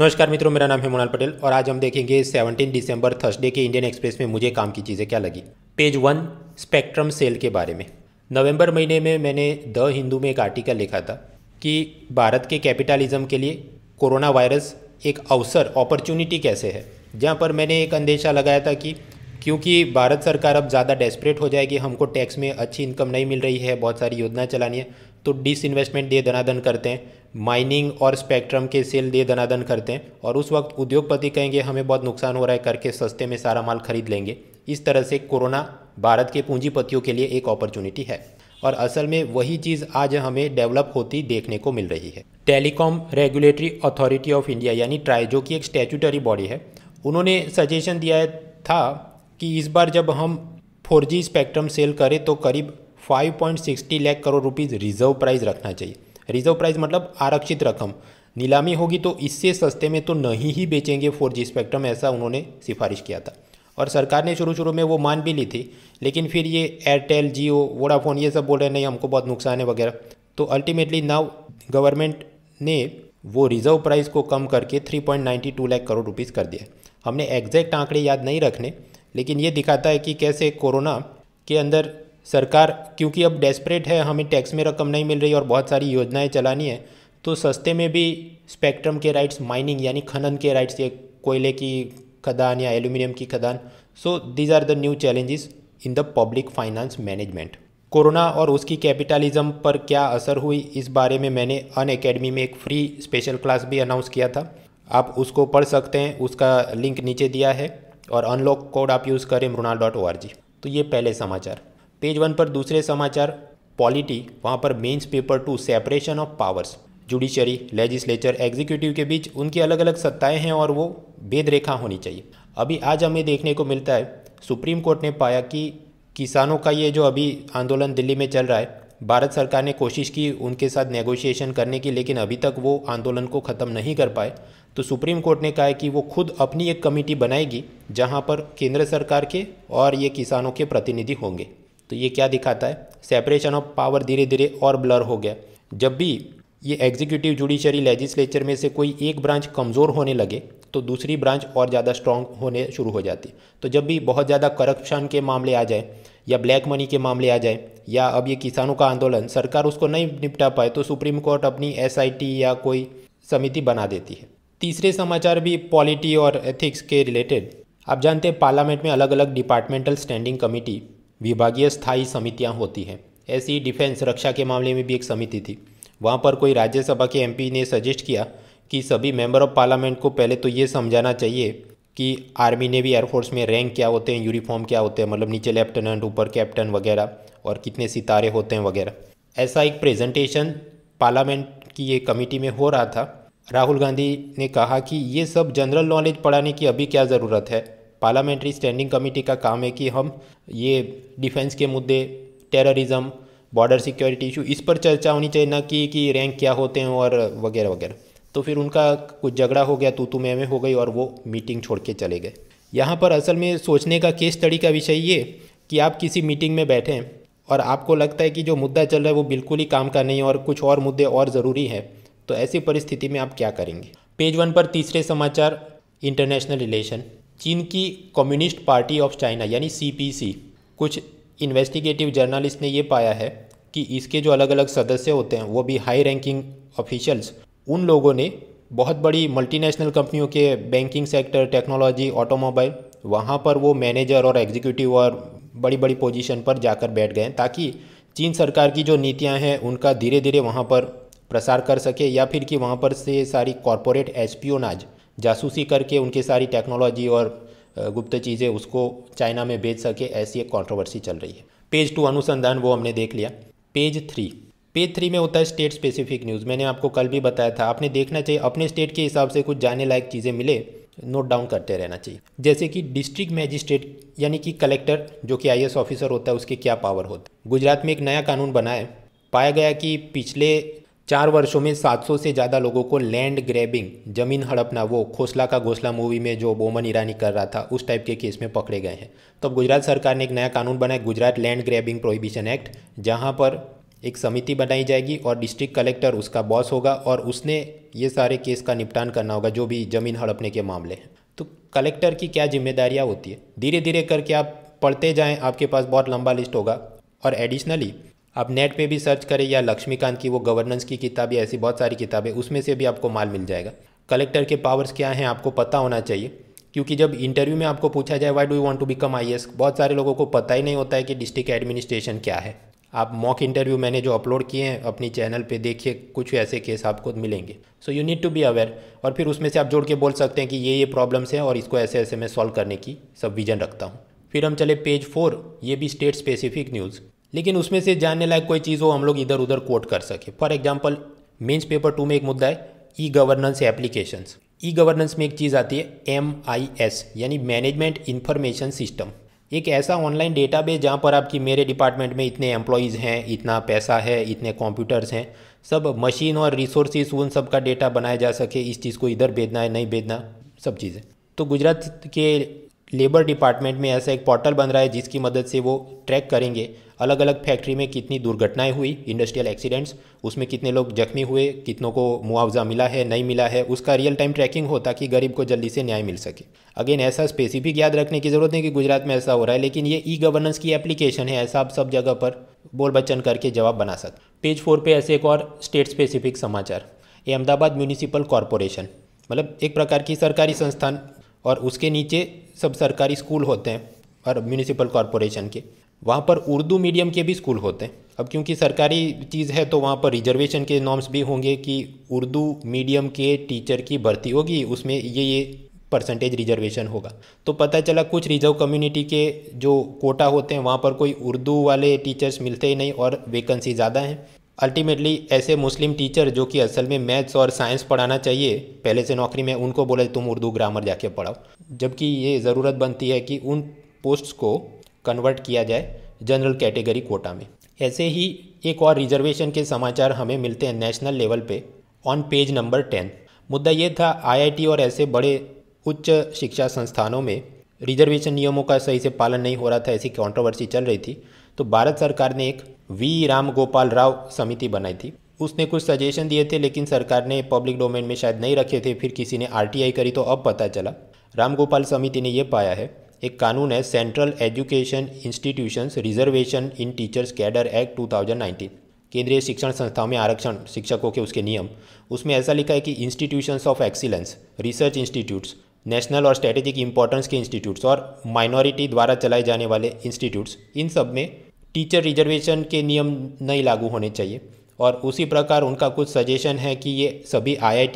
नमस्कार मित्रों मेरा नाम है मोनाल पटेल और आज हम देखेंगे 17 दिसंबर थर्सडे के इंडियन एक्सप्रेस में मुझे काम की चीज़ें क्या लगी पेज वन स्पेक्ट्रम सेल के बारे में नवंबर महीने में मैंने द हिंदू में एक आर्टिकल लिखा था कि भारत के कैपिटलिज्म के लिए कोरोना वायरस एक अवसर अपॉर्चुनिटी कैसे है जहाँ पर मैंने एक अंदेशा लगाया था कि क्योंकि भारत सरकार अब ज़्यादा डेस्परेट हो जाएगी हमको टैक्स में अच्छी इनकम नहीं मिल रही है बहुत सारी योजना चलानी है तो डिस इन्वेस्टमेंट दे धनाधन करते हैं माइनिंग और स्पेक्ट्रम के सेल दे दनादन करते हैं और उस वक्त उद्योगपति कहेंगे हमें बहुत नुकसान हो रहा है करके सस्ते में सारा माल खरीद लेंगे इस तरह से कोरोना भारत के पूंजीपतियों के लिए एक अपॉर्चुनिटी है और असल में वही चीज़ आज हमें डेवलप होती देखने को मिल रही है Telecom Regulatory Authority of India यानी ट्राई जो कि एक स्टैचूटरी बॉडी है उन्होंने सजेशन दिया था कि इस बार जब हम 4G स्पेक्ट्रम सेल करें तो करीब 5.60 lakh crore rupees reserve price रखना चाहिए रिजर्व प्राइस मतलब आरक्षित रकम नीलामी होगी तो इससे सस्ते में तो नहीं ही बेचेंगे फोर जी स्पेक्ट्रम ऐसा उन्होंने सिफारिश किया था और सरकार ने शुरू शुरू में वो मान भी ली थी लेकिन फिर ये एयरटेल जियो वोडाफोन ये सब बोल रहे नहीं हमको बहुत नुकसान है वगैरह तो अल्टीमेटली नाव गवर्नमेंट ने वो रिजर्व प्राइस को कम करके 3.92 लाख करोड़ रुपीस कर दिया हमने एग्जैक्ट आंकड़े याद नहीं रखने लेकिन ये दिखाता है कि कैसे कोरोना के अंदर सरकार क्योंकि अब डेस्परेट है हमें टैक्स में रकम नहीं मिल रही और बहुत सारी योजनाएं चलानी है तो सस्ते में भी स्पेक्ट्रम के राइट्स माइनिंग यानी खनन के राइट्स ये कोयले की खदान या एल्यूमिनियम की खदान so these are the new challenges in the public finance management corona और उसकी कैपिटलिज्म पर क्या असर हुई इस बारे में मैंने अन अकेडमी में एक फ्री स्पेशल क्लास भी अनाउंस किया था आप उसको पढ़ सकते हैं उसका लिंक नीचे दिया है और अनलॉक कोड आप यूज़ करें Mrinal dot O R G तो ये पहले समाचार पेज वन पर दूसरे समाचार पॉलिटी वहाँ पर mains paper two separation of powers judiciary legislature executive के बीच उनकी अलग अलग सत्ताएं हैं और वो भेदरेखा होनी चाहिए अभी आज हमें देखने को मिलता है सुप्रीम कोर्ट ने पाया कि किसानों का ये जो अभी आंदोलन दिल्ली में चल रहा है भारत सरकार ने कोशिश की उनके साथ नेगोशिएशन करने की लेकिन अभी तक वो आंदोलन को ख़त्म नहीं कर पाए तो सुप्रीम कोर्ट ने कहा है कि वो खुद अपनी एक कमेटी बनाएगी जहां पर केंद्र सरकार के और ये किसानों के प्रतिनिधि होंगे तो ये क्या दिखाता है सेपरेशन ऑफ पावर धीरे धीरे और ब्लर हो गया जब भी ये एग्जीक्यूटिव जुडिशरी लेजिस्लेचर में से कोई एक ब्रांच कमज़ोर होने लगे तो दूसरी ब्रांच और ज़्यादा स्ट्रांग होने शुरू हो जाती तो जब भी बहुत ज़्यादा करप्शन के मामले आ जाए या ब्लैक मनी के मामले आ जाए या अब ये किसानों का आंदोलन सरकार उसको नहीं निपटा पाए तो सुप्रीम कोर्ट अपनी एस या कोई समिति बना देती है तीसरे समाचार भी पॉलिटी और एथिक्स के रिलेटेड आप जानते हैं पार्लियामेंट में अलग अलग डिपार्टमेंटल स्टैंडिंग कमेटी विभागीय स्थायी समितियाँ होती हैं ऐसी डिफेंस रक्षा के मामले में भी एक समिति थी वहाँ पर कोई राज्यसभा के एमपी ने सजेस्ट किया कि सभी मेंबर ऑफ पार्लियामेंट को पहले तो ये समझाना चाहिए कि आर्मी नेवी एयरफोर्स में रैंक क्या होते हैं यूनिफॉर्म क्या होते हैं मतलब नीचे लेफ्टिनेंट ऊपर कैप्टन वगैरह और कितने सितारे होते हैं वगैरह ऐसा एक प्रेजेंटेशन पार्लियामेंट की एक कमेटी में हो रहा था राहुल गांधी ने कहा कि ये सब जनरल नॉलेज पढ़ाने की अभी क्या ज़रूरत है पार्लियामेंट्री स्टैंडिंग कमेटी का काम है कि हम ये डिफेंस के मुद्दे टेररिज्म बॉर्डर सिक्योरिटी इशू इस पर चर्चा होनी चाहिए ना कि कि रैंक क्या होते हैं और वगैरह वगैरह तो फिर उनका कुछ झगड़ा हो गया तो तुम एम हो गई और वो मीटिंग छोड़ के चले गए यहाँ पर असल में सोचने का केस स्टडी का विषय ये कि आप किसी मीटिंग में बैठे हैं और आपको लगता है कि जो मुद्दा चल रहा है वो बिल्कुल ही काम का नहीं है और कुछ और मुद्दे और ज़रूरी हैं तो ऐसी परिस्थिति में आप क्या करेंगे पेज वन पर तीसरे समाचार इंटरनेशनल रिलेशन चीन की कम्युनिस्ट पार्टी ऑफ चाइना यानी सीपीसी कुछ इन्वेस्टिगेटिव जर्नलिस्ट ने ये पाया है कि इसके जो अलग अलग सदस्य होते हैं वो भी हाई रैंकिंग ऑफिशियल्स उन लोगों ने बहुत बड़ी मल्टीनेशनल कंपनियों के बैंकिंग सेक्टर टेक्नोलॉजी ऑटोमोबाइल वहाँ पर वो मैनेजर और एग्जीक्यूटिव और बड़ी बड़ी पोजीशन पर जाकर बैठ गए ताकि चीन सरकार की जो नीतियाँ हैं उनका धीरे धीरे वहाँ पर प्रसार कर सके या फिर कि वहाँ पर से सारी कॉरपोरेट एच नाज जासूसी करके उनकी सारी टेक्नोलॉजी और गुप्त चीज़ें उसको चाइना में बेच सके ऐसी एक कॉन्ट्रोवर्सी चल रही है पेज टू अनुसंधान वो हमने देख लिया पेज थ्री पेज थ्री में होता है स्टेट स्पेसिफिक न्यूज़ मैंने आपको कल भी बताया था आपने देखना चाहिए अपने स्टेट के हिसाब से कुछ जाने लायक चीज़ें मिले नोट डाउन करते रहना चाहिए जैसे कि डिस्ट्रिक्ट मैजिस्ट्रेट यानी कि कलेक्टर जो कि आई ऑफिसर होता है उसके क्या पावर होता गुजरात में एक नया कानून बनाया पाया गया कि पिछले चार वर्षों में 700 से ज़्यादा लोगों को लैंड ग्रैबिंग जमीन हड़पना वो खोसला का घोसला मूवी में जो बोमन ईरानी कर रहा था उस टाइप के केस में पकड़े गए हैं तो अब गुजरात सरकार ने एक नया कानून बनाया Gujarat land grabbing prohibition act जहाँ पर एक समिति बनाई जाएगी और डिस्ट्रिक्ट कलेक्टर उसका बॉस होगा और उसने ये सारे केस का निपटान करना होगा जो भी ज़मीन हड़पने के मामले हैं तो कलेक्टर की क्या जिम्मेदारियाँ होती है धीरे धीरे करके आप पढ़ते जाएँ आपके पास बहुत लंबा लिस्ट होगा और एडिशनली आप नेट पे भी सर्च करें या लक्ष्मीकांत की वो गवर्नेंस की किताब या ऐसी बहुत सारी किताबें उसमें से भी आपको माल मिल जाएगा कलेक्टर के पावर्स क्या हैं आपको पता होना चाहिए क्योंकि जब इंटरव्यू में आपको पूछा जाए why do you to become I बहुत सारे लोगों को पता ही नहीं होता है कि डिस्ट्रिक्ट एडमिनिस्ट्रेशन क्या है आप मॉक इंटरव्यू मैंने जो अपलोड किए हैं अपनी चैनल पे देखिए कुछ ऐसे केस आपको मिलेंगे so you need to be aware और फिर उसमें से आप जोड़ के बोल सकते हैं कि ये ये प्रॉब्लम्स हैं और इसको ऐसे ऐसे मैं सॉल्व करने की सब विजन रखता हूँ फिर हम चले पेज फोर ये भी स्टेट स्पेसिफिक न्यूज़ लेकिन उसमें से जानने लायक कोई चीज़ हो हम लोग इधर उधर कोट कर सके for example mains paper two में एक मुद्दा है e governance applications e governance में एक चीज़ आती है एम आई एस यानी मैनेजमेंट इन्फॉर्मेशन सिस्टम एक ऐसा ऑनलाइन डेटा बेस जहाँ पर आपकी मेरे डिपार्टमेंट में इतने एम्प्लॉयज़ हैं इतना पैसा है इतने कंप्यूटर्स हैं सब मशीन और रिसोर्सेज उन सब का डेटा बनाया जा सके इस चीज़ को इधर भेजना है नहीं भेजना सब चीज़ें तो गुजरात के लेबर डिपार्टमेंट में ऐसा एक पोर्टल बन रहा है जिसकी मदद से वो ट्रैक करेंगे अलग अलग फैक्ट्री में कितनी दुर्घटनाएं हुई इंडस्ट्रियल एक्सीडेंट्स उसमें कितने लोग जख्मी हुए कितनों को मुआवजा मिला है नहीं मिला है उसका रियल टाइम ट्रैकिंग हो ताकि गरीब को जल्दी से न्याय मिल सके अगेन ऐसा स्पेसिफिक याद रखने की ज़रूरत नहीं कि गुजरात में ऐसा हो रहा है लेकिन ये ई गवर्नेंस की एप्लीकेशन है ऐसा आप सब जगह पर बोल बच्चन करके जवाब बना सकते पेज फोर पे ऐसे एक और स्टेट स्पेसिफिक समाचार ये अहमदाबाद म्यूनिसिपल कॉरपोरेशन मतलब एक प्रकार की सरकारी संस्थान और उसके नीचे सब सरकारी स्कूल होते हैं और म्यूनिसिपल कॉरपोरेशन के वहाँ पर उर्दू मीडियम के भी स्कूल होते हैं अब क्योंकि सरकारी चीज़ है तो वहाँ पर रिजर्वेशन के नॉर्म्स भी होंगे कि उर्दू मीडियम के टीचर की भर्ती होगी उसमें ये ये परसेंटेज रिजर्वेशन होगा तो पता चला कुछ रिजर्व कम्युनिटी के जो कोटा होते हैं वहाँ पर कोई उर्दू वाले टीचर्स मिलते ही नहीं और वैकेंसी ज़्यादा हैं अल्टीमेटली ऐसे मुस्लिम टीचर जो कि असल में मैथ्स और साइंस पढ़ाना चाहिए पहले से नौकरी में उनको बोले तुम उर्दू ग्रामर जाके पढ़ाओ जबकि ये ज़रूरत बनती है कि उन पोस्ट्स को कन्वर्ट किया जाए जनरल कैटेगरी कोटा में ऐसे ही एक और रिजर्वेशन के समाचार हमें मिलते हैं नेशनल लेवल पे ऑन पेज नंबर टेन मुद्दा ये था आईआईटी और ऐसे बड़े उच्च शिक्षा संस्थानों में रिजर्वेशन नियमों का सही से पालन नहीं हो रहा था ऐसी कंट्रोवर्सी चल रही थी तो भारत सरकार ने एक वी राम गोपाल राव समिति बनाई थी उसने कुछ सजेशन दिए थे लेकिन सरकार ने पब्लिक डोमेन में शायद नहीं रखे थे फिर किसी ने आर करी तो अब पता चला रामगोपाल समिति ने यह पाया है एक कानून है central education institutions reservation in teachers cadre act 2019 केंद्रीय शिक्षण संस्थाओं में आरक्षण शिक्षकों के उसके नियम उसमें ऐसा लिखा है कि institutions of excellence research institutes national और स्ट्रेटेजिक इंपॉर्टेंस के इंस्टीट्यूट्स और माइनॉरिटी द्वारा चलाए जाने वाले इंस्टीट्यूट्स इन सब में टीचर रिजर्वेशन के नियम नहीं लागू होने चाहिए और उसी प्रकार उनका कुछ सजेशन है कि ये सभी आई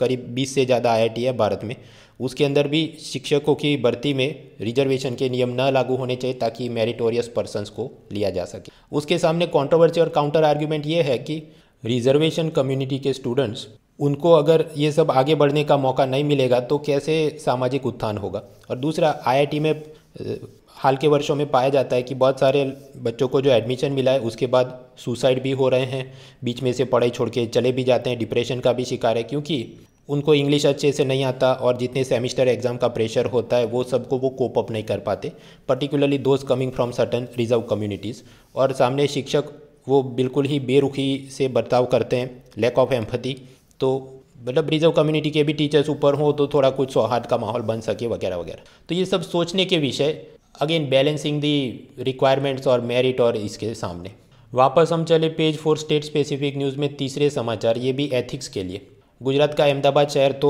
करीब बीस से ज़्यादा आई है भारत में उसके अंदर भी शिक्षकों की भर्ती में रिजर्वेशन के नियम न लागू होने चाहिए ताकि मेरिटोरियस पर्सनस को लिया जा सके उसके सामने कॉन्ट्रोवर्सी और काउंटर आर्ग्यूमेंट ये है कि रिजर्वेशन कम्युनिटी के स्टूडेंट्स उनको अगर ये सब आगे बढ़ने का मौका नहीं मिलेगा तो कैसे सामाजिक उत्थान होगा और दूसरा आईआईटी में हाल के वर्षों में पाया जाता है कि बहुत सारे बच्चों को जो एडमिशन मिला है उसके बाद सुसाइड भी हो रहे हैं बीच में से पढ़ाई छोड़ के चले भी जाते हैं डिप्रेशन का भी शिकार है क्योंकि उनको इंग्लिश अच्छे से नहीं आता और जितने सेमिस्टर एग्ज़ाम का प्रेशर होता है वो सबको वो कोप अप नहीं कर पाते particularly those coming from certain reserve communities और सामने शिक्षक वो बिल्कुल ही बेरुखी से बर्ताव करते हैं लैक ऑफ एम्पथी तो मतलब रिजर्व कम्युनिटी के भी टीचर्स ऊपर हों तो थोड़ा कुछ सौहार्द का माहौल बन सके वगैरह वगैरह तो ये सब सोचने के विषय अगेन बैलेंसिंग दी रिक्वायरमेंट्स और मेरिट और इसके सामने वापस हम चले page four state specific news में तीसरे समाचार ये भी एथिक्स के लिए गुजरात का अहमदाबाद शहर तो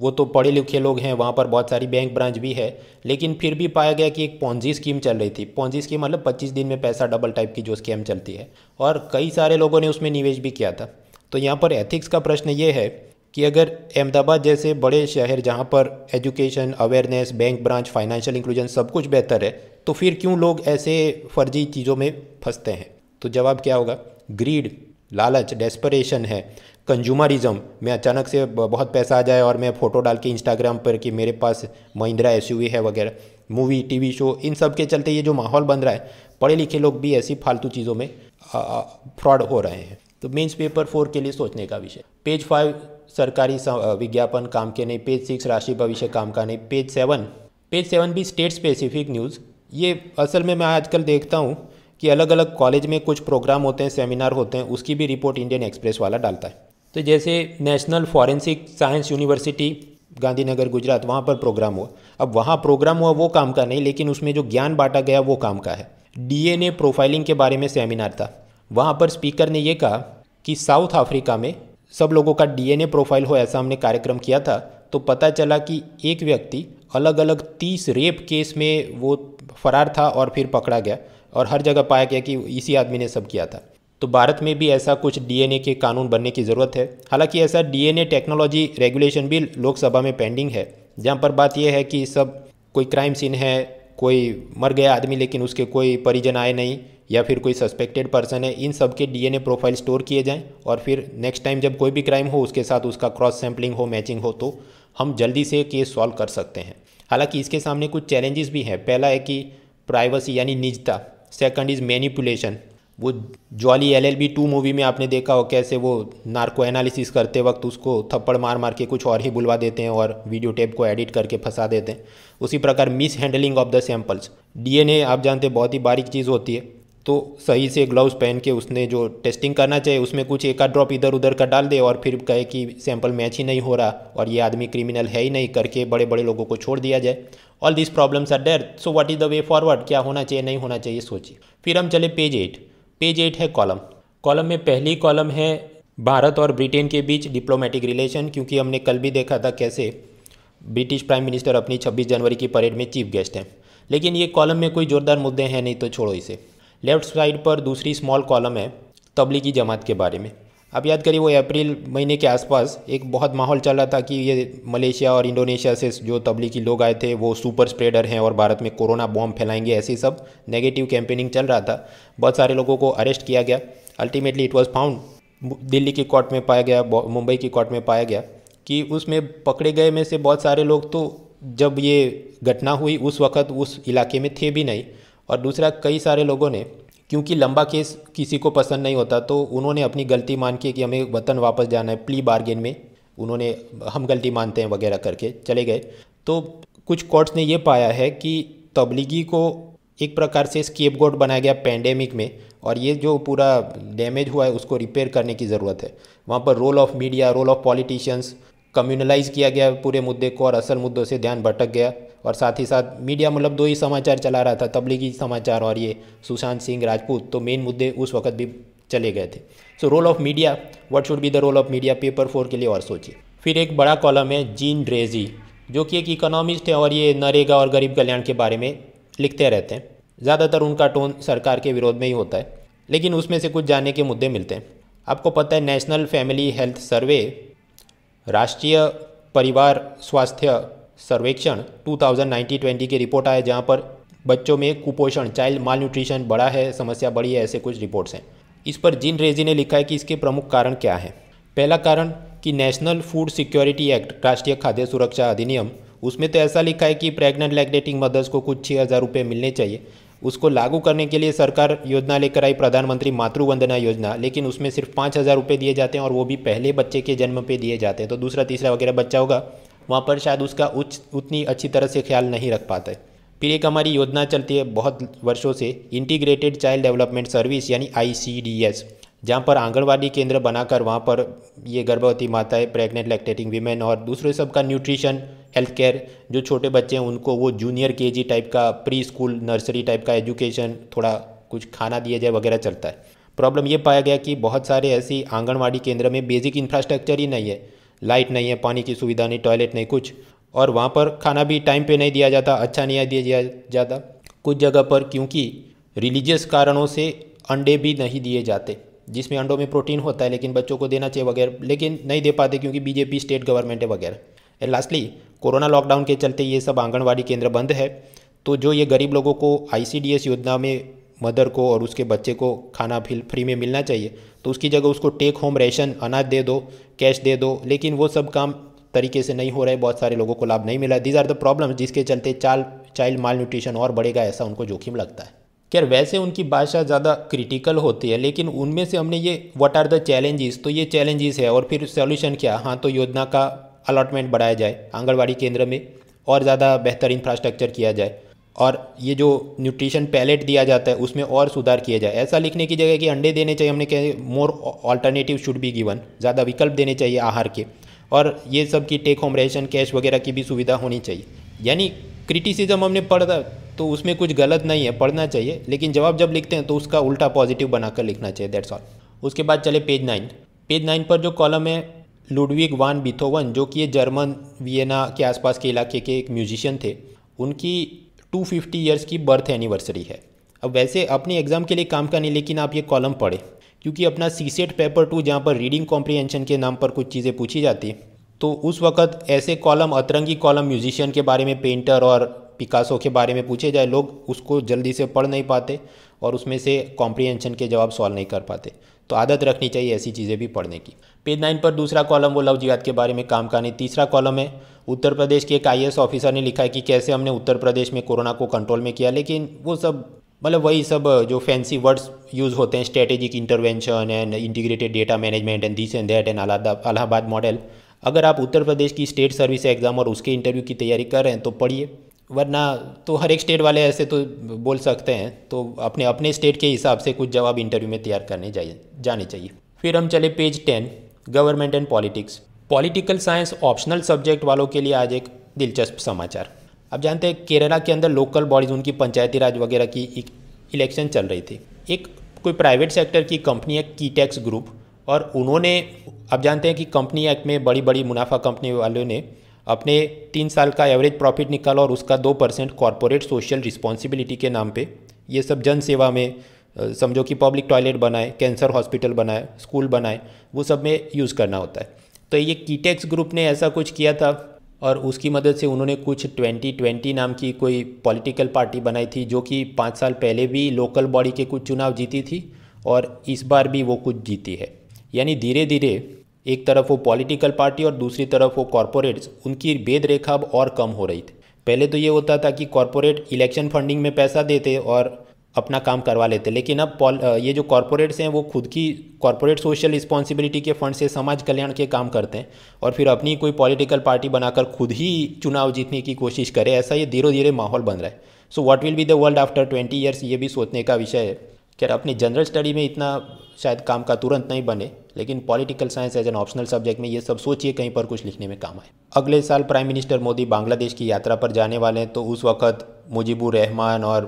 वो तो पढ़े लिखे लोग हैं वहाँ पर बहुत सारी बैंक ब्रांच भी है लेकिन फिर भी पाया गया कि एक पौंजी स्कीम चल रही थी पौंजी स्कीम मतलब 25 दिन में पैसा डबल टाइप की जो स्कीम चलती है और कई सारे लोगों ने उसमें निवेश भी किया था तो यहाँ पर एथिक्स का प्रश्न ये है कि अगर अहमदाबाद जैसे बड़े शहर जहाँ पर education awareness bank branch financial inclusion सब कुछ बेहतर है तो फिर क्यों लोग ऐसे फर्जी चीज़ों में फंसते हैं तो जवाब क्या होगा ग्रीड लालच डेस्परेशन है कंज्यूमरिज्म में अचानक से बहुत पैसा आ जाए और मैं फ़ोटो डाल के इंस्टाग्राम पर कि मेरे पास महिंद्रा एस है वगैरह मूवी टीवी शो इन सब के चलते ये जो माहौल बन रहा है पढ़े लिखे लोग भी ऐसी फालतू चीज़ों में फ्रॉड हो रहे हैं तो मीन्स पेपर फोर के लिए सोचने का विषय पेज फाइव सरकारी विज्ञापन काम के नहीं पेज सिक्स राशि भविष्य काम का नहीं पेज सेवन पेज सेवन भी स्टेट स्पेसिफिक न्यूज़ ये असल में मैं आजकल देखता हूँ कि अलग अलग कॉलेज में कुछ प्रोग्राम होते हैं सेमिनार होते हैं उसकी भी रिपोर्ट इंडियन एक्सप्रेस वाला डालता है तो जैसे National Forensic Science University Gandhinagar Gujarat वहाँ पर प्रोग्राम हुआ अब वहाँ प्रोग्राम हुआ वो काम का नहीं लेकिन उसमें जो ज्ञान बांटा गया वो काम का है डीएनए प्रोफाइलिंग के बारे में सेमिनार था वहाँ पर स्पीकर ने ये कहा कि साउथ अफ्रीका में सब लोगों का डीएनए प्रोफाइल हो ऐसा हमने कार्यक्रम किया था तो पता चला कि एक व्यक्ति अलग अलग तीस रेप केस में वो फरार था और फिर पकड़ा गया और हर जगह पाया गया कि इसी आदमी ने सब किया था तो भारत में भी ऐसा कुछ डीएनए के कानून बनने की ज़रूरत है हालांकि ऐसा DNA technology regulation bill Lok Sabha में पेंडिंग है जहाँ पर बात यह है कि सब कोई क्राइम सीन है कोई मर गया आदमी लेकिन उसके कोई परिजन आए नहीं या फिर कोई सस्पेक्टेड पर्सन है इन सब के डीएनए प्रोफाइल स्टोर किए जाएं और फिर नेक्स्ट टाइम जब कोई भी क्राइम हो उसके साथ उसका क्रॉस सैम्पलिंग हो मैचिंग हो तो हम जल्दी से केस सॉल्व कर सकते हैं हालांकि इसके सामने कुछ चैलेंजेस भी हैं पहला है कि प्राइवेसी यानी निजता सेकंड इज़ मैनिपुलेशन वो Jolly L L B two movie में आपने देखा हो कैसे वो नार्को एनालिसिस करते वक्त उसको थप्पड़ मार मार के कुछ और ही बुलवा देते हैं और वीडियो टेप को एडिट करके फंसा देते हैं उसी प्रकार mishandling of the samples DNA आप जानते हैं बहुत ही बारीक चीज़ होती है तो सही से ग्लव्स पहन के उसने जो टेस्टिंग करना चाहिए उसमें कुछ एक ड्रॉप इधर उधर का डाल दे और फिर कहे कि सैंपल मैच ही नहीं हो रहा और ये आदमी क्रिमिनल है ही नहीं करके बड़े बड़े लोगों को छोड़ दिया जाए all this problems are there so what is the way forward क्या होना चाहिए नहीं होना चाहिए सोचिए फिर हम चले पेज एट पेज एट है कॉलम कॉलम में पहली कॉलम है भारत और ब्रिटेन के बीच डिप्लोमेटिक रिलेशन क्योंकि हमने कल भी देखा था कैसे ब्रिटिश प्राइम मिनिस्टर अपनी 26 जनवरी की परेड में चीफ गेस्ट हैं लेकिन ये कॉलम में कोई जोरदार मुद्दे हैं नहीं तो छोड़ो इसे लेफ्ट साइड पर दूसरी स्मॉल कॉलम है तबलीगी जमात के बारे में आप याद करिए वो अप्रैल महीने के आसपास एक बहुत माहौल चल रहा था कि ये मलेशिया और इंडोनेशिया से जो तबलीगी लोग आए थे वो सुपर स्प्रेडर हैं और भारत में कोरोना बॉम्ब फैलाएंगे ऐसी सब नेगेटिव कैंपेनिंग चल रहा था बहुत सारे लोगों को अरेस्ट किया गया ultimately it was found Delhi की कोर्ट में पाया गया मुंबई की कोर्ट में पाया गया कि उसमें पकड़े गए में से बहुत सारे लोग तो जब ये घटना हुई उस वक़्त उस इलाके में थे भी नहीं और दूसरा कई सारे लोगों ने क्योंकि लंबा केस किसी को पसंद नहीं होता तो उन्होंने अपनी गलती मान के कि हमें वतन वापस जाना है प्ली बार्गेन में उन्होंने हम गलती मानते हैं वगैरह करके चले गए तो कुछ कोर्ट्स ने यह पाया है कि तबलीगी को एक प्रकार से स्केप गोड बनाया गया पैंडेमिक में और ये जो पूरा डैमेज हुआ है उसको रिपेयर करने की ज़रूरत है वहाँ पर role of media role of politicians communalise किया गया पूरे मुद्दे को और असल मुद्दों से ध्यान भटक गया और साथ ही साथ मीडिया मतलब दो ही समाचार चला रहा था तबलीगी समाचार और ये सुशांत सिंह राजपूत तो मेन मुद्दे उस वक्त भी चले गए थे so role of media what should be the role of media paper four के लिए और सोचिए फिर एक बड़ा कॉलम है जीन ड्रेजी जो कि एक इकोनॉमिस्ट है और ये नरेगा और गरीब कल्याण के बारे में लिखते रहते हैं ज़्यादातर उनका टोन सरकार के विरोध में ही होता है लेकिन उसमें से कुछ जानने के मुद्दे मिलते हैं आपको पता है नेशनल फैमिली हेल्थ सर्वे राष्ट्रीय परिवार स्वास्थ्य सर्वेक्षण 2019-20 की रिपोर्ट आए जहाँ पर बच्चों में कुपोषण चाइल्ड माल न्यूट्रिशन बढ़ा है समस्या बड़ी है ऐसे कुछ रिपोर्ट्स हैं इस पर जिन रेजी ने लिखा है कि इसके प्रमुख कारण क्या हैं पहला कारण कि नेशनल फूड सिक्योरिटी एक्ट राष्ट्रीय खाद्य सुरक्षा अधिनियम उसमें तो ऐसा लिखा है कि प्रेग्नेंट लैक्टेटिंग मदर्स को कुछ छः हज़ार रुपये मिलने चाहिए उसको लागू करने के लिए सरकार योजना लेकर आई प्रधानमंत्री मातृवंदना योजना लेकिन उसमें सिर्फ पाँच हज़ार रुपये दिए जाते हैं और वो भी पहले बच्चे के जन्म पे दिए जाते हैं तो दूसरा तीसरा वगैरह बच्चा होगा वहाँ पर शायद उसका उच्च उतनी अच्छी तरह से ख्याल नहीं रख पाते फिर एक हमारी योजना चलती है बहुत वर्षों से इंटीग्रेटेड चाइल्ड डेवलपमेंट सर्विस यानी आई जहाँ पर आंगनवाड़ी केंद्र बनाकर वहाँ पर ये गर्भवती माताएं प्रेग्नेंट लैक्टेटिंग वीमेन और दूसरे सब का न्यूट्रिशन हेल्थ केयर जो छोटे बच्चे हैं उनको वो जूनियर के जी टाइप का प्री स्कूल नर्सरी टाइप का एजुकेशन थोड़ा कुछ खाना दिया जाए वगैरह चलता है प्रॉब्लम ये पाया गया कि बहुत सारे ऐसी आंगनवाड़ी केंद्र में बेसिक इंफ्रास्ट्रक्चर ही नहीं है लाइट नहीं है पानी की सुविधा नहीं टॉयलेट नहीं कुछ और वहाँ पर खाना भी टाइम पे नहीं दिया जाता अच्छा नहीं दिया जाता कुछ जगह पर क्योंकि रिलीजियस कारणों से अंडे भी नहीं दिए जाते जिसमें अंडों में प्रोटीन होता है लेकिन बच्चों को देना चाहिए वगैरह लेकिन नहीं दे पाते क्योंकि बीजेपी स्टेट गवर्नमेंट है वगैरह एंड लास्टली कोरोना लॉकडाउन के चलते ये सब आंगनबाड़ी केंद्र बंद है तो जो ये गरीब लोगों को आई योजना में मदर को और उसके बच्चे को खाना फ्री में मिलना चाहिए तो उसकी जगह उसको टेक होम रेशन अनाज दे दो कैश दे दो लेकिन वो सब काम तरीके से नहीं हो रहे बहुत सारे लोगों को लाभ नहीं मिला दीज आर द प्रॉब्लम जिसके चलते चाल चाइल्ड माल न्यूट्रिशन और बढ़ेगा ऐसा उनको जोखिम लगता है खैर वैसे उनकी भाषा ज़्यादा क्रिटिकल होती है लेकिन उनमें से हमने ये व्हाट आर द चैलेंजेस तो ये चैलेंजेस है और फिर सॉल्यूशन क्या हाँ तो योजना का अलॉटमेंट बढ़ाया जाए आंगनबाड़ी केंद्र में और ज़्यादा बेहतर इंफ्रास्ट्रक्चर किया जाए और ये जो न्यूट्रिशन पैलेट दिया जाता है उसमें और सुधार किया जाए ऐसा लिखने की जगह कि अंडे देने चाहिए हमने कहे more alternative should be given ज़्यादा विकल्प देने चाहिए आहार के और ये सब की टेक होम रेशन कैश वगैरह की भी सुविधा होनी चाहिए यानी क्रिटिसिज्म हमने पढ़ा तो उसमें कुछ गलत नहीं है पढ़ना चाहिए लेकिन जवाब जब लिखते हैं तो उसका उल्टा पॉजिटिव बनाकर लिखना चाहिए दैट्स ऑल उसके बाद चले पेज नाइन पेज नाइन पर जो कॉलम है लुडविग वान बिथोवन जो कि ये जर्मन वियना के आसपास के इलाके के एक म्यूजिशियन थे उनकी 250 फिफ्टी ईयर्स की बर्थ एनिवर्सरी है अब वैसे अपने एग्ज़ाम के लिए काम का नहीं लेकिन आप ये कॉलम पढ़ें क्योंकि अपना सी सेट पेपर टू जहाँ पर रीडिंग कॉम्प्रीहेंशन के नाम पर कुछ चीज़ें पूछी जाती हैं तो उस वक्त ऐसे कॉलम अतरंगी कॉलम म्यूजिशियन के बारे में पेंटर और पिकासो के बारे में पूछे जाए लोग उसको जल्दी से पढ़ नहीं पाते और उसमें से कॉम्प्रिहेंशन के जवाब सॉल्व नहीं कर पाते तो आदत रखनी चाहिए ऐसी चीज़ें भी पढ़ने की पेज नाइन पर दूसरा कॉलम वो लव जिहाद के बारे में काम नहीं तीसरा कॉलम है उत्तर प्रदेश के एक आई ऑफिसर ने लिखा है कि कैसे हमने उत्तर प्रदेश में कोरोना को कंट्रोल में किया लेकिन वो सब मतलब वही सब जो फैंसी वर्ड्स यूज़ होते हैं strategic intervention and integrated data management and this and that and Allahabad model अगर आप उत्तर प्रदेश की स्टेट सर्विस एग्ज़ाम और उसके इंटरव्यू की तैयारी कर रहे हैं तो पढ़िए वरना तो हर एक स्टेट वाले ऐसे तो बोल सकते हैं तो अपने अपने स्टेट के हिसाब से कुछ जवाब इंटरव्यू में तैयार करने जाए जाने चाहिए फिर हम चले page ten government and politics political science optional subject वालों के लिए आज एक दिलचस्प समाचार अब जानते हैं केरला के अंदर लोकल बॉडीज उनकी पंचायती राज वगैरह की इलेक्शन चल रही थी एक कोई प्राइवेट सेक्टर की कंपनी है टैक्स ग्रुप और उन्होंने अब जानते हैं कि कंपनी एक्ट में बड़ी बड़ी मुनाफा कंपनी वालों ने अपने तीन साल का एवरेज प्रॉफिट निकालो और उसका दो परसेंट कॉरपोरेट सोशल रिस्पॉन्सिबिलिटी के नाम पे ये सब जन सेवा में समझो कि पब्लिक टॉयलेट बनाए कैंसर हॉस्पिटल बनाए स्कूल बनाए वो सब में यूज़ करना होता है तो ये कीटेक्स ग्रुप ने ऐसा कुछ किया था और उसकी मदद से उन्होंने कुछ ट्वेंटी ट्वेंटी नाम की कोई पॉलिटिकल पार्टी बनाई थी जो कि पाँच साल पहले भी लोकल बॉडी के कुछ चुनाव जीती थी और इस बार भी वो कुछ जीती है यानी धीरे धीरे एक तरफ वो पॉलिटिकल पार्टी और दूसरी तरफ वो कॉरपोरेट्स उनकी भेद रेखा अब और कम हो रही थी पहले तो ये होता था कि कॉरपोरेट इलेक्शन फंडिंग में पैसा देते और अपना काम करवा लेते लेकिन अब ये जो कॉरपोरेट्स हैं वो खुद की कॉरपोरेट सोशल रिस्पॉन्सिबिलिटी के फंड से समाज कल्याण के काम करते हैं और फिर अपनी कोई पॉलिटिकल पार्टी बनाकर खुद ही चुनाव जीतने की कोशिश करें ऐसा ये धीरे धीरे माहौल बन रहा है so what will be the world after twenty years ये भी सोचने का विषय है खैर अपनी जनरल स्टडी में इतना शायद काम का तुरंत नहीं बने लेकिन political science as an optional subject में ये सब सोचिए कहीं पर कुछ लिखने में काम आए अगले साल प्राइम मिनिस्टर मोदी बांग्लादेश की यात्रा पर जाने वाले हैं तो उस वक्त मुजीबुर रहमान और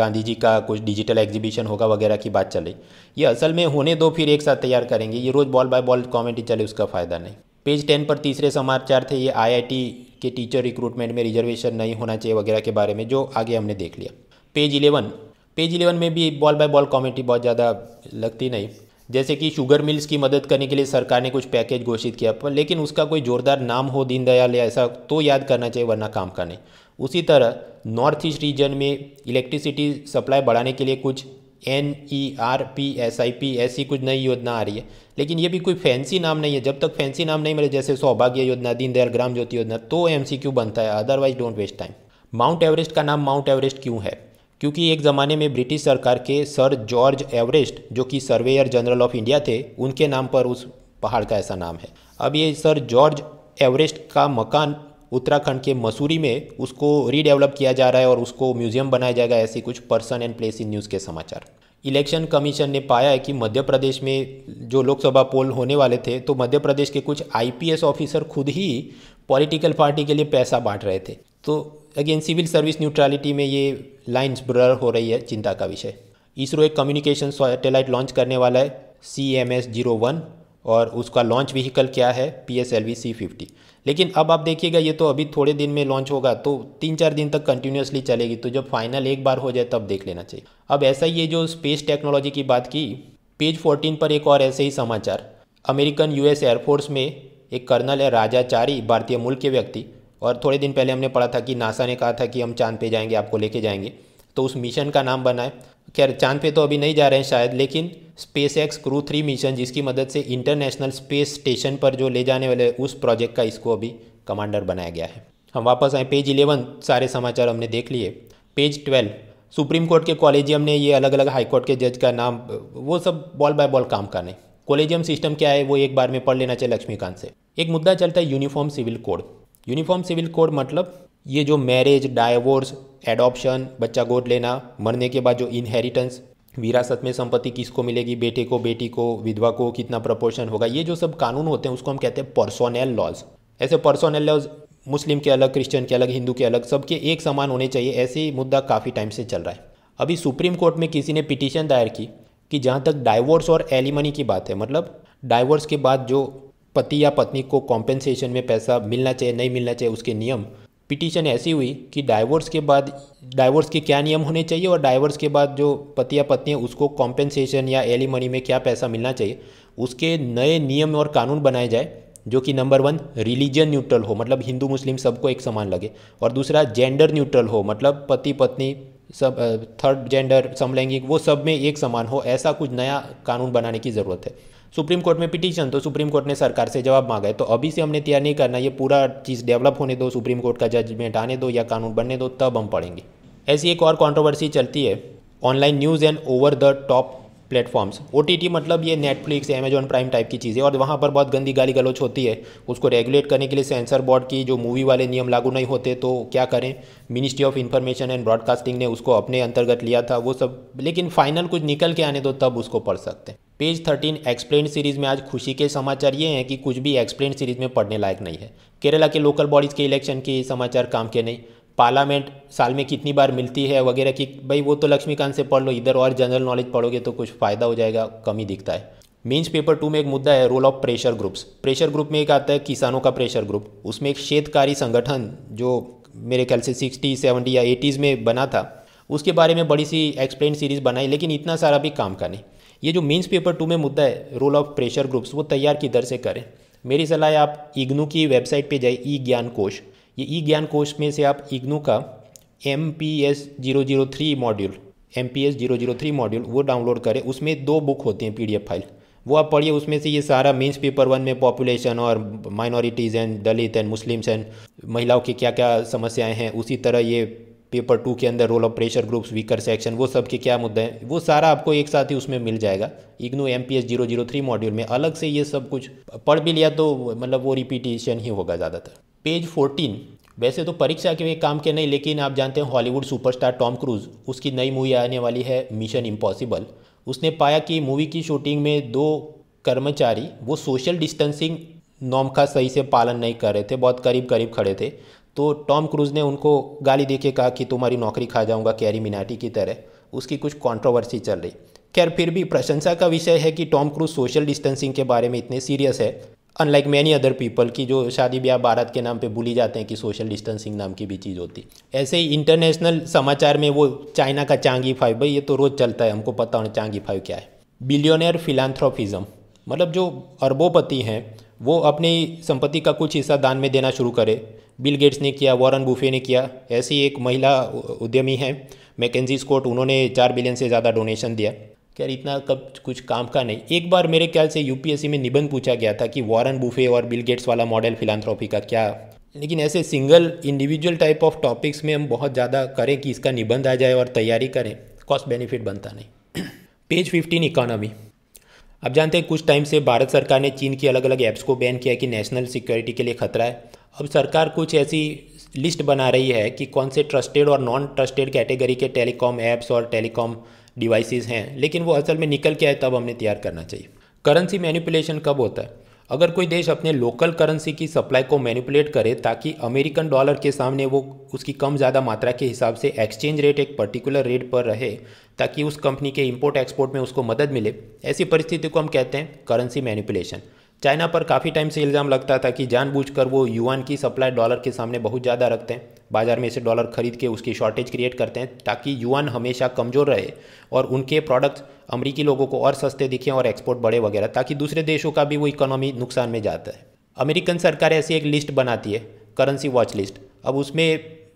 गांधी जी का कुछ डिजिटल एग्जीबिशन होगा वगैरह की बात चले ये असल में होने दो फिर एक साथ तैयार करेंगे ये रोज़ बॉल बाय बॉल कॉमेडी चले उसका फ़ायदा नहीं पेज टेन पर तीसरे समाचार थे ये आईआईटी के टीचर रिक्रूटमेंट में रिजर्वेशन नहीं होना चाहिए वगैरह के बारे में जो आगे हमने देख लिया पेज इलेवन पेज इलेवन में भी बॉल बाय बॉल कॉमेडी बहुत ज़्यादा लगती नहीं जैसे कि शुगर मिल्स की मदद करने के लिए सरकार ने कुछ पैकेज घोषित किया पर लेकिन उसका कोई जोरदार नाम हो दीनदयाल या ऐसा तो याद करना चाहिए वरना काम का नहीं उसी तरह नॉर्थ ईस्ट रीजन में इलेक्ट्रिसिटी सप्लाई बढ़ाने के लिए कुछ N E R P S I P ऐसी कुछ नई योजना आ रही है लेकिन ये भी कोई फैंसी नाम नहीं है जब तक फैंसी नाम नहीं मिले जैसे सौभाग्य योजना दीनदयाल ग्राम ज्योति योजना तो एम सी क्यू बनता है otherwise don't waste time Mount Everest का नाम माउंट एवरेस्ट क्यों है क्योंकि एक ज़माने में ब्रिटिश सरकार के सर जॉर्ज एवरेस्ट जो कि सर्वेयर जनरल ऑफ इंडिया थे उनके नाम पर उस पहाड़ का ऐसा नाम है अब ये सर जॉर्ज एवरेस्ट का मकान उत्तराखंड के मसूरी में उसको रीडेवलप किया जा रहा है और उसको म्यूजियम बनाया जाएगा ऐसी कुछ person and place in news के समाचार इलेक्शन कमीशन ने पाया है कि मध्य प्रदेश में जो लोकसभा पोल होने वाले थे तो मध्य प्रदेश के कुछ आईपीएस ऑफिसर खुद ही पॉलिटिकल पार्टी के लिए पैसा बांट रहे थे तो अगेन सिविल सर्विस न्यूट्रलिटी में ये लाइन्स ब्रर हो रही है चिंता का विषय इसरो एक कम्युनिकेशन सैटेलाइट लॉन्च करने वाला है C M S zero one और उसका लॉन्च व्हीकल क्या है P S L V C fifty लेकिन अब आप देखिएगा ये तो अभी थोड़े दिन में लॉन्च होगा तो तीन चार दिन तक कंटिन्यूसली चलेगी तो जब फाइनल एक बार हो जाए तब देख लेना चाहिए अब ऐसा ही ये जो स्पेस टेक्नोलॉजी की बात की पेज फोर्टीन पर एक और ऐसे ही समाचार अमेरिकन यूएस एयरफोर्स में एक कर्नल है राजाचारी भारतीय मूल के व्यक्ति और थोड़े दिन पहले हमने पढ़ा था कि नासा ने कहा था कि हम चांद पे जाएंगे आपको लेके जाएंगे तो उस मिशन का नाम बनाए खैर चांद पे तो अभी नहीं जा रहे हैं शायद लेकिन SpaceX crew three mission जिसकी मदद से इंटरनेशनल स्पेस स्टेशन पर जो ले जाने वाले उस प्रोजेक्ट का इसको अभी कमांडर बनाया गया है हम वापस आए पेज इलेवन सारे समाचार हमने देख लिए पेज ट्वेल्व सुप्रीम कोर्ट के कॉलेजियम ने ये अलग अलग हाईकोर्ट के जज का नाम वो सब बॉल बाय बॉल काम करने कॉलेजियम सिस्टम क्या है वो एक बार में पढ़ लेना चाहिए लक्ष्मीकांत से एक मुद्दा चलता है uniform civil code uniform civil code मतलब ये जो मैरिज डाइवोर्स एडॉप्शन बच्चा गोद लेना मरने के बाद जो इनहेरिटेंस विरासत में संपत्ति किसको मिलेगी बेटे को बेटी को विधवा को कितना प्रपोर्शन होगा ये जो सब कानून होते हैं उसको हम कहते हैं पर्सोनल लॉज ऐसे पर्सोनल लॉज मुस्लिम के अलग क्रिश्चियन के अलग हिंदू के अलग सबके एक समान होने चाहिए ऐसे ही मुद्दा काफ़ी टाइम से चल रहा है अभी सुप्रीम कोर्ट में किसी ने पिटीशन दायर की कि जहाँ तक डाइवोर्स और एलिमनी की बात है मतलब डाइवोर्स के बाद जो पति या पत्नी को कॉम्पेंसेशन में पैसा मिलना चाहिए नहीं मिलना चाहिए उसके नियम पिटीशन ऐसी हुई कि डाइवोर्स के बाद डाइवोर्स के क्या नियम होने चाहिए और डाइवोर्स के बाद जो पति या पत्नी है उसको कॉम्पेंसेशन या एलिमनी में क्या पैसा मिलना चाहिए उसके नए नियम और कानून बनाए जाए जो कि नंबर वन रिलीजन न्यूट्रल हो मतलब हिंदू मुस्लिम सबको एक समान लगे और दूसरा जेंडर न्यूट्रल हो मतलब पति पत्नी सब थर्ड जेंडर समलैंगिक वो सब में एक समान हो ऐसा कुछ नया कानून बनाने की ज़रूरत है सुप्रीम कोर्ट में पिटीशन तो सुप्रीम कोर्ट ने सरकार से जवाब मांगा है तो अभी से हमने तैयार नहीं करना ये पूरा चीज़ डेवलप होने दो सुप्रीम कोर्ट का जजमेंट आने दो या कानून बनने दो तब हम पढ़ेंगे ऐसी एक और कॉन्ट्रोवर्सी चलती है online news and over the top platforms ओ मतलब ये नेटफ्लिक्स अमेजॉन प्राइम टाइप की चीज़ें और वहाँ पर बहुत गंदी गाली गलोच होती है उसको रेगुलेट करने के लिए सेंसर बोर्ड की जो मूवी वाले नियम लागू नहीं होते तो क्या करें ministry of information and broadcasting ने उसको अपने अंतर्गत लिया था वो सब लेकिन फाइनल कुछ निकल के आने दो तब उसको पढ़ सकते हैं पेज थर्टीन एक्सप्लेन सीरीज में आज खुशी के समाचार ये हैं कि कुछ भी एक्सप्लेन सीरीज में पढ़ने लायक नहीं है केरला के लोकल बॉडीज़ के इलेक्शन के समाचार काम के नहीं पार्लियामेंट साल में कितनी बार मिलती है वगैरह की भाई वो तो लक्ष्मीकांत से पढ़ लो इधर और जनरल नॉलेज पढ़ोगे तो कुछ फ़ायदा हो जाएगा कम दिखता है मीन्स पेपर टू में एक मुद्दा है role of pressure groups pressure group में एक आता है किसानों का प्रेशर ग्रुप उसमें एक शेतकारी संगठन जो मेरे ख्याल से सिक्सटी सेवेंटी या एटीज़ में बना था उसके बारे में बड़ी सी एक्सप्लेन सीरीज़ बनाई लेकिन इतना सारा भी काम का नहीं ये जो मीन्स पेपर टू में मुद्दा है रोल ऑफ प्रेशर ग्रुप्स वो तैयार की दर से करें मेरी सलाह है आप इग्नू की वेबसाइट पे जाए ई ज्ञान कोश ये ई ज्ञान कोश में से आप इग्नू का M P S zero zero three module M P S zero zero three module वो डाउनलोड करें उसमें दो बुक होती हैं पी डी एफ फाइल वो आप पढ़िए उसमें से ये सारा मीन्स पेपर वन में पॉपुलेशन और minorities and Dalit and Muslims and महिलाओं की क्या क्या समस्याएं हैं उसी तरह ये पेपर टू के अंदर role of pressure groups weaker section वो सब के क्या मुद्दे हैं वो सारा आपको एक साथ ही उसमें मिल जाएगा IGNOU M P S zero zero three module में अलग से ये सब कुछ पढ़ भी लिया तो मतलब वो रिपीटिशन ही होगा ज़्यादातर पेज फोर्टीन वैसे तो परीक्षा के काम के नहीं लेकिन आप जानते हैं हॉलीवुड सुपरस्टार टॉम क्रूज उसकी नई मूवी आने वाली है मिशन इम्पॉसिबल उसने पाया कि मूवी की शूटिंग में दो कर्मचारी वो सोशल डिस्टेंसिंग नॉम का सही से पालन नहीं कर रहे थे बहुत करीब करीब खड़े थे तो टॉम क्रूज ने उनको गाली दे के कहा कि तुम्हारी नौकरी खा जाऊंगा कैरी मिनाटी की तरह उसकी कुछ कंट्रोवर्सी चल रही खैर फिर भी प्रशंसा का विषय है कि टॉम क्रूज सोशल डिस्टेंसिंग के बारे में इतने सीरियस है अनलाइक मैनी अदर पीपल की जो शादी ब्याह भारत के नाम पे भूली जाते हैं कि सोशल डिस्टेंसिंग नाम की भी चीज़ होती ऐसे ही इंटरनेशनल समाचार में वो चाइना का चांगी फाइव भाई ये तो रोज़ चलता है हमको पता होना चांगी फाइव क्या है बिलियोनियर फिलानथ्रोफिज़म मतलब जो अरबोपति हैं वो अपनी संपत्ति का कुछ हिस्सा दान में देना शुरू करे बिल गेट्स ने किया वॉरन बूफे ने किया ऐसी एक महिला उद्यमी है मैकेजी स्कॉट उन्होंने चार बिलियन से ज़्यादा डोनेशन दिया यार इतना कब कुछ काम का नहीं एक बार मेरे ख्याल से यूपीएससी में निबंध पूछा गया था कि वॉरन बुफे और बिल गेट्स वाला मॉडल फिलानथ्रॉफी का क्या लेकिन ऐसे single individual type of topics में हम बहुत ज़्यादा करें कि इसका निबंध आ जाए और तैयारी करें कॉस्ट बेनिफिट बनता नहीं पेज फिफ्टीन इकोनॉमी आप जानते हैं कुछ टाइम से भारत सरकार ने चीन की अलग अलग ऐप्स को बैन किया कि नेशनल सिक्योरिटी के लिए खतरा है अब सरकार कुछ ऐसी लिस्ट बना रही है कि कौन से ट्रस्टेड और नॉन ट्रस्टेड कैटेगरी के टेलीकॉम ऐप्स और टेलीकॉम डिवाइसेस हैं लेकिन वो असल में निकल के आए तब हमने तैयार करना चाहिए करेंसी मैनिपुलेशन कब होता है अगर कोई देश अपने लोकल करेंसी की सप्लाई को मैनिपुलेट करे ताकि अमेरिकन डॉलर के सामने वो उसकी कम ज़्यादा मात्रा के हिसाब से एक्सचेंज रेट एक पर्टिकुलर रेट पर रहे ताकि उस कंपनी के इंपोर्ट एक्सपोर्ट में उसको मदद मिले ऐसी परिस्थिति को हम कहते हैं करेंसी मैनिपुलेशन चाइना पर काफ़ी टाइम से इल्ज़ाम लगता था कि जानबूझकर वो यूआन की सप्लाई डॉलर के सामने बहुत ज़्यादा रखते हैं बाज़ार में से डॉलर खरीद के उसकी शॉर्टेज क्रिएट करते हैं ताकि यूआन हमेशा कमज़ोर रहे और उनके प्रोडक्ट्स अमरीकी लोगों को और सस्ते दिखें और एक्सपोर्ट बढ़े वगैरह ताकि दूसरे देशों का भी वो इकोनॉमी नुकसान में जाता है अमेरिकन सरकार ऐसी एक लिस्ट बनाती है करेंसी वॉच लिस्ट अब उसमें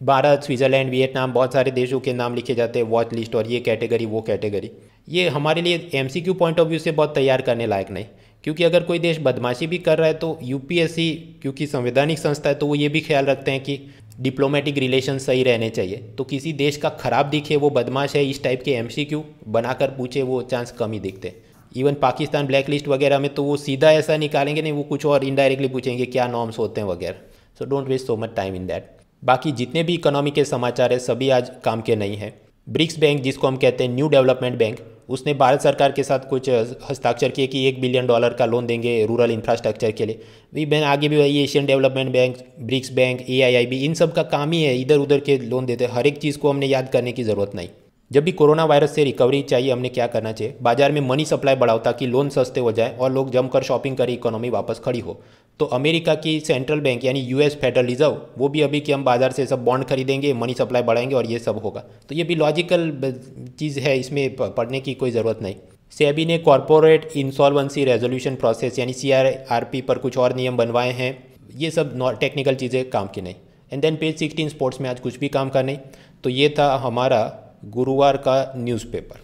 भारत स्विट्ज़रलैंड वियतनाम बहुत सारे देशों के नाम लिखे जाते हैं वॉच लिस्ट और ये कैटेगरी वो कैटेगरी ये हमारे लिए एम पॉइंट ऑफ व्यू से बहुत तैयार करने लायक नहीं क्योंकि अगर कोई देश बदमाशी भी कर रहा है तो यूपीएससी क्योंकि संवैधानिक संस्था है तो वो ये भी ख्याल रखते हैं कि डिप्लोमेटिक रिलेशन सही रहने चाहिए तो किसी देश का खराब दिखे वो बदमाश है इस टाइप के एमसीक्यू बनाकर पूछे वो चांस कम ही दिखते इवन पाकिस्तान ब्लैक लिस्ट वगैरह में तो वो सीधा ऐसा निकालेंगे नहीं वो कुछ और इनडायरेक्टली पूछेंगे क्या नॉर्म्स होते हैं वगैरह so don't waste so much time in that बाकी जितने भी इकोनॉमी के समाचार है सभी आज काम के नहीं हैं ब्रिक्स बैंक जिसको हम कहते हैं न्यू डेवलपमेंट बैंक उसने भारत सरकार के साथ कुछ हस्ताक्षर किए कि एक बिलियन डॉलर का लोन देंगे रूरल इंफ्रास्ट्रक्चर के लिए भी बैंक आगे भी वही Asian development bank BRICS bank ए इन सब का काम ही है इधर उधर के लोन देते हर एक चीज़ को हमने याद करने की ज़रूरत नहीं जब भी कोरोना वायरस से रिकवरी चाहिए हमने क्या करना चाहिए बाजार में मनी सप्लाई बढ़ाओ ताकि लोन सस्ते हो जाए और लोग जमकर शॉपिंग करें इकोनॉमी वापस खड़ी हो तो अमेरिका की सेंट्रल बैंक यानी यूएस फेडरल रिजर्व वो भी अभी कि हम बाज़ार से सब बॉन्ड खरीदेंगे मनी सप्लाई बढ़ाएंगे और ये सब होगा तो ये भी लॉजिकल चीज़ है इसमें पढ़ने की कोई ज़रूरत नहीं सेबी ने कॉरपोरेट इंसॉल्वेंसी रेजोल्यूशन प्रोसेस यानी सी पर कुछ और नियम बनवाए हैं ये सब टेक्निकल चीज़ें काम की नहीं and then page sixteen sports में आज कुछ भी काम का नहीं तो ये था हमारा गुरुवार का न्यूज़पेपर